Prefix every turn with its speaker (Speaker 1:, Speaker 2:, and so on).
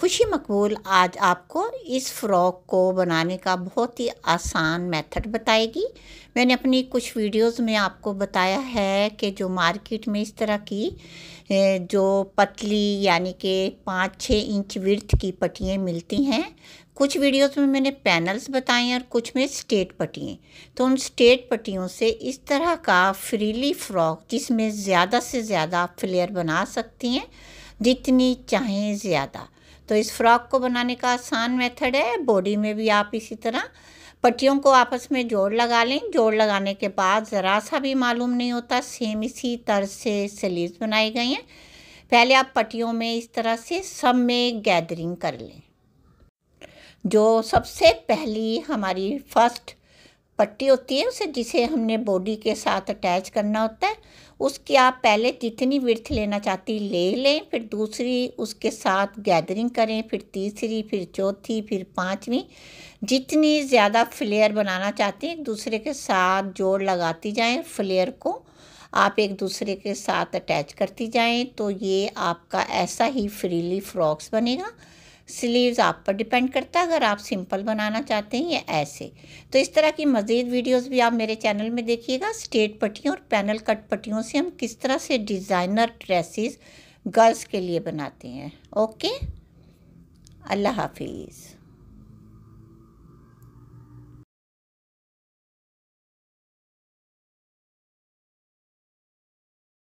Speaker 1: खुशी मकबूल आज आपको इस फ़्रॉक को बनाने का बहुत ही आसान मेथड बताएगी मैंने अपनी कुछ वीडियोस में आपको बताया है कि जो मार्केट में इस तरह की जो पतली यानी कि पाँच छः इंच विर्थ की पट्टियाँ मिलती हैं कुछ वीडियोस में मैंने पैनल्स बताए और कुछ में स्टेट पट्टियाँ तो उन स्टेट पट्टियों से इस तरह का फ्रीली फ्रॉक जिसमें ज़्यादा से ज़्यादा फ्लेयर बना सकती हैं जितनी चाहें ज़्यादा तो इस फ्रॉक को बनाने का आसान मेथड है बॉडी में भी आप इसी तरह पट्टियों को आपस में जोड़ लगा लें जोड़ लगाने के बाद ज़रा सा भी मालूम नहीं होता सेम इसी तरह से सलीव्स बनाए गए हैं पहले आप पट्टियों में इस तरह से सब में गैदरिंग कर लें जो सबसे पहली हमारी फर्स्ट पट्टी होती है उसे जिसे हमने बॉडी के साथ अटैच करना होता है उसकी आप पहले जितनी विर्थ लेना चाहती ले लें फिर दूसरी उसके साथ गैदरिंग करें फिर तीसरी फिर चौथी फिर पाँचवीं जितनी ज़्यादा फ्लेयर बनाना चाहती हैं दूसरे के साथ जोड़ लगाती जाएं फ्लेयर को आप एक दूसरे के साथ अटैच करती जाएं तो ये आपका ऐसा ही फ्रीली फ्रॉक्स बनेगा स्लीव्स आप पर डिपेंड करता है अगर आप सिंपल बनाना चाहते हैं या ऐसे तो इस तरह की मज़ीद वीडियोस भी आप मेरे चैनल में देखिएगा स्टेट पट्टियों और पैनल कट पट्टियों से हम किस तरह से डिज़ाइनर ड्रेसेस गर्ल्स के लिए बनाते हैं ओके अल्लाह हाफिज़